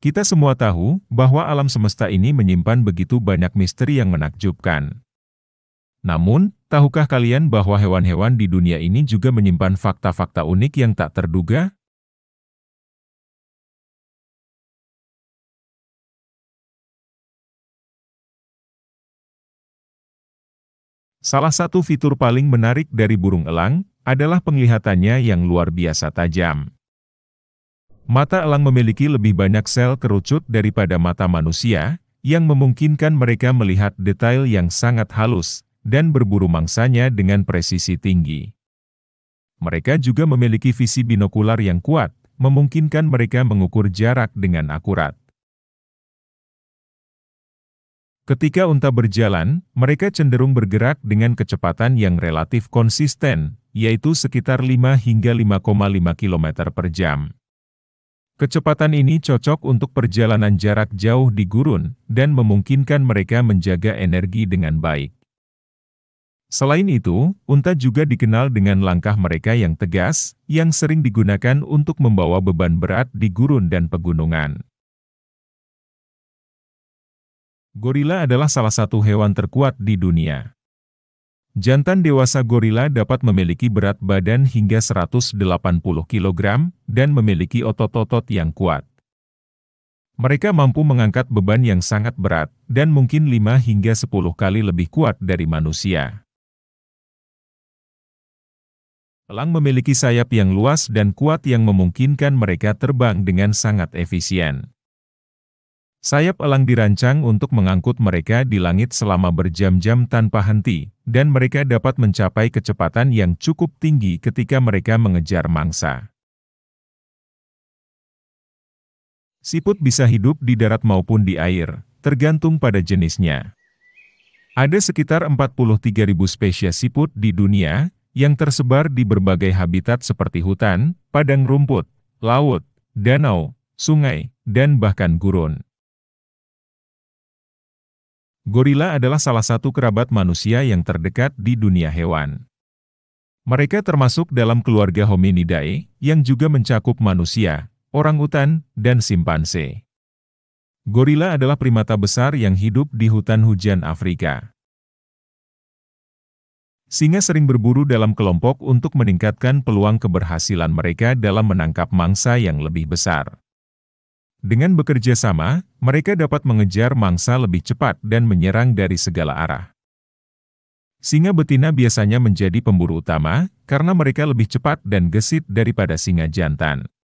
Kita semua tahu bahwa alam semesta ini menyimpan begitu banyak misteri yang menakjubkan. Namun, tahukah kalian bahwa hewan-hewan di dunia ini juga menyimpan fakta-fakta unik yang tak terduga? Salah satu fitur paling menarik dari burung elang adalah penglihatannya yang luar biasa tajam. Mata elang memiliki lebih banyak sel kerucut daripada mata manusia, yang memungkinkan mereka melihat detail yang sangat halus, dan berburu mangsanya dengan presisi tinggi. Mereka juga memiliki visi binokular yang kuat, memungkinkan mereka mengukur jarak dengan akurat. Ketika unta berjalan, mereka cenderung bergerak dengan kecepatan yang relatif konsisten, yaitu sekitar 5 hingga 5,5 km per jam. Kecepatan ini cocok untuk perjalanan jarak jauh di gurun dan memungkinkan mereka menjaga energi dengan baik. Selain itu, unta juga dikenal dengan langkah mereka yang tegas, yang sering digunakan untuk membawa beban berat di gurun dan pegunungan. Gorila adalah salah satu hewan terkuat di dunia. Jantan dewasa gorila dapat memiliki berat badan hingga 180 kg dan memiliki otot-otot yang kuat. Mereka mampu mengangkat beban yang sangat berat dan mungkin 5 hingga 10 kali lebih kuat dari manusia. Elang memiliki sayap yang luas dan kuat yang memungkinkan mereka terbang dengan sangat efisien. Sayap elang dirancang untuk mengangkut mereka di langit selama berjam-jam tanpa henti, dan mereka dapat mencapai kecepatan yang cukup tinggi ketika mereka mengejar mangsa. Siput bisa hidup di darat maupun di air, tergantung pada jenisnya. Ada sekitar 43.000 spesies siput di dunia, yang tersebar di berbagai habitat seperti hutan, padang rumput, laut, danau, sungai, dan bahkan gurun. Gorila adalah salah satu kerabat manusia yang terdekat di dunia hewan. Mereka termasuk dalam keluarga hominidae, yang juga mencakup manusia, orang utan, dan simpanse. Gorila adalah primata besar yang hidup di hutan hujan Afrika. Singa sering berburu dalam kelompok untuk meningkatkan peluang keberhasilan mereka dalam menangkap mangsa yang lebih besar. Dengan bekerja sama, mereka dapat mengejar mangsa lebih cepat dan menyerang dari segala arah. Singa betina biasanya menjadi pemburu utama karena mereka lebih cepat dan gesit daripada singa jantan.